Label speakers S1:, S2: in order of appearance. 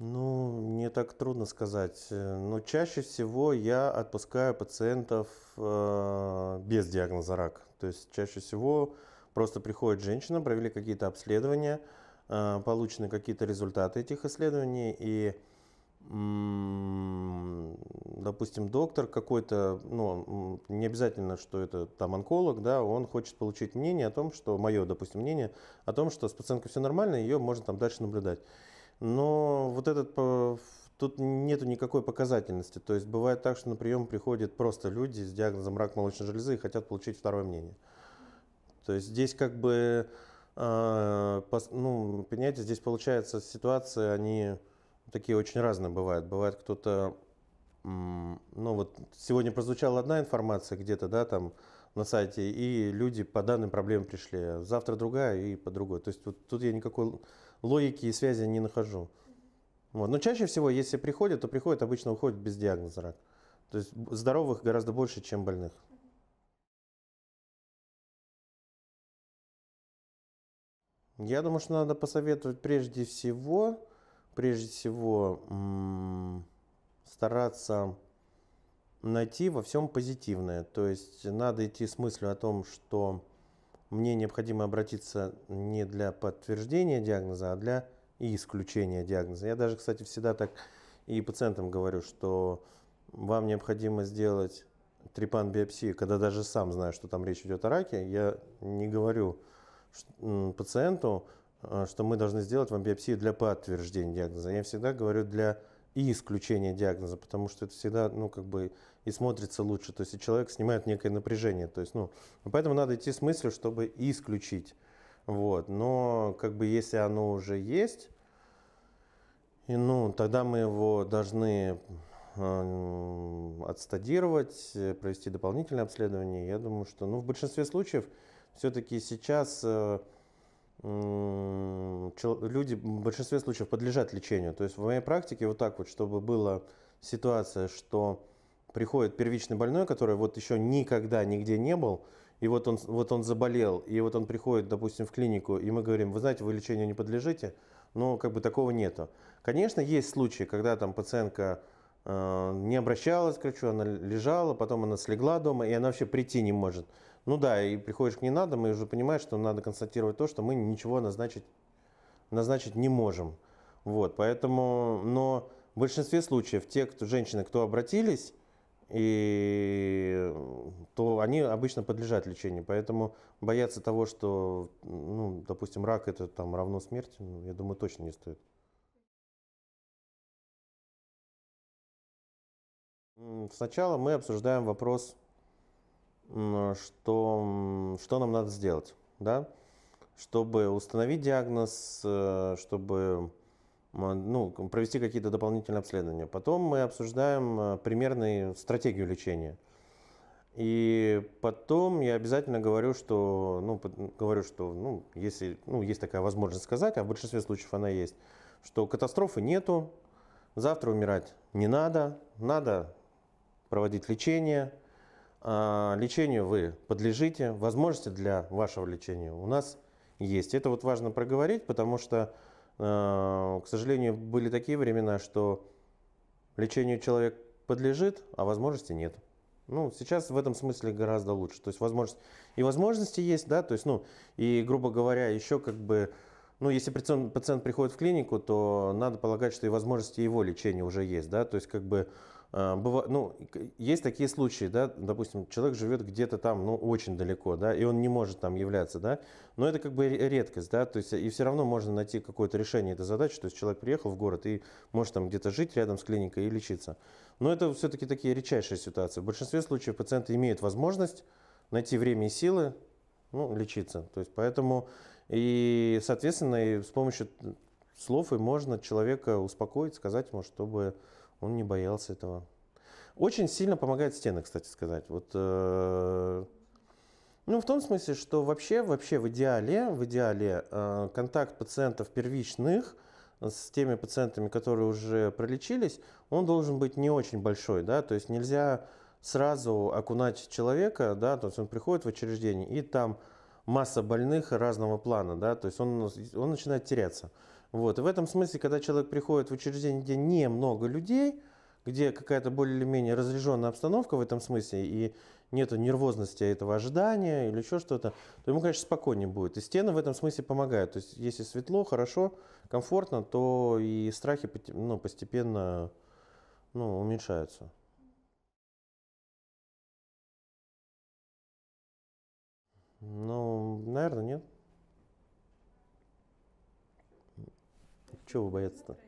S1: Ну, мне так трудно сказать. Э, но чаще всего я отпускаю пациентов э, без диагноза рак. То есть чаще всего просто приходит женщина, провели какие-то обследования, э, получены какие-то результаты этих исследований, и, допустим, доктор какой-то, ну, не обязательно, что это там онколог, да, он хочет получить мнение о том, что, мое, допустим, мнение о том, что с пациенткой все нормально, ее можно там дальше наблюдать. Но вот этот тут нету никакой показательности. То есть бывает так, что на прием приходят просто люди с диагнозом рак молочной железы и хотят получить второе мнение. То есть здесь как бы, а, ну, понимаете, здесь получается ситуации, они такие очень разные бывают. Бывает кто-то, ну вот сегодня прозвучала одна информация где-то, да, там, на сайте, и люди по данным проблеме пришли. Завтра другая и по другой. То есть вот тут я никакой логики и связи не нахожу. Вот. Но чаще всего, если приходят, то приходят, обычно уходят без диагноза рак. То есть здоровых гораздо больше, чем больных. Я думаю, что надо посоветовать прежде всего, прежде всего стараться найти во всем позитивное. То есть надо идти с мыслью о том, что мне необходимо обратиться не для подтверждения диагноза, а для исключения диагноза. Я даже, кстати, всегда так и пациентам говорю, что вам необходимо сделать трепан-биопсию, когда даже сам знаю, что там речь идет о раке, я не говорю пациенту, э, что мы должны сделать вам биопсию для подтверждения диагноза. Я всегда говорю для и исключение диагноза, потому что это всегда, ну, как бы и смотрится лучше. То есть и человек снимает некое напряжение. То есть, ну, поэтому надо идти с мыслью, чтобы и исключить. Вот. Но как бы если оно уже есть, и, ну, тогда мы его должны э, отстадировать, провести дополнительное обследование. Я думаю, что ну, в большинстве случаев все-таки сейчас э, люди в большинстве случаев подлежат лечению. То есть в моей практике вот так вот, чтобы была ситуация, что приходит первичный больной, который вот еще никогда нигде не был, и вот он, вот он заболел, и вот он приходит, допустим, в клинику, и мы говорим, вы знаете, вы лечению не подлежите, но как бы такого нету. Конечно, есть случаи, когда там пациентка Э, не обращалась, короче, она лежала, потом она слегла дома, и она вообще прийти не может. Ну да, и приходишь к ней на дом, уже понимаем, что надо констатировать то, что мы ничего назначить, назначить не можем. Вот, поэтому, но в большинстве случаев те, кто, женщины, кто обратились, и то они обычно подлежат лечению. Поэтому бояться того, что, ну, допустим, рак это там равно смерти, ну, я думаю, точно не стоит. Сначала мы обсуждаем вопрос, что, что нам надо сделать, да? чтобы установить диагноз, э, чтобы ну, провести какие-то дополнительные обследования. Потом мы обсуждаем э, примерную стратегию лечения. И потом я обязательно говорю, что, ну, говорю, что, ну, если, ну, есть такая возможность сказать, а в большинстве случаев она есть, что катастрофы нету, завтра умирать не надо, надо проводить лечение. А, лечению вы подлежите, возможности для вашего лечения у нас есть. Это вот важно проговорить, потому что, э, к сожалению, были такие времена, что лечению человек подлежит, а возможности нет. Ну, сейчас в этом смысле гораздо лучше. То есть возможность и возможности есть, да, то есть, ну, и, грубо говоря, еще как бы, ну, если пациент, пациент приходит в клинику, то надо полагать, что и возможности его лечения уже есть, да, то есть как бы а, ну, есть такие случаи, да, допустим, человек живет где-то там, ну, очень далеко, да, и он не может там являться, да, но это как бы редкость, да, то есть э, и все равно можно найти какое-то решение этой задачи, то есть человек приехал в город и может там где-то жить рядом с клиникой и лечиться. Но это все-таки такие редчайшие ситуации. В большинстве случаев пациенты имеют возможность найти время и силы, ну, лечиться, то есть поэтому и, соответственно, и с помощью слов и можно человека успокоить, сказать ему, чтобы он не боялся этого. Очень сильно помогает стены, кстати сказать. Вот, э, ну, в том смысле, что вообще, вообще в идеале, в идеале э, контакт пациентов первичных с теми пациентами, которые уже пролечились, он должен быть не очень большой, да, то есть нельзя сразу окунать человека, да, то есть он приходит в учреждение, и там масса больных разного плана, да, то есть он, он начинает теряться. Вот. И в этом смысле, когда человек приходит в учреждение, где не много людей, где какая-то более или менее разряженная обстановка в этом смысле, и нет нервозности этого ожидания или еще что-то, то ему, конечно, спокойнее будет. И стены в этом смысле помогают. То есть, если светло, хорошо, комфортно, то и страхи ну, постепенно ну, уменьшаются. Ну, наверное, нет. Чего вы бояться-то?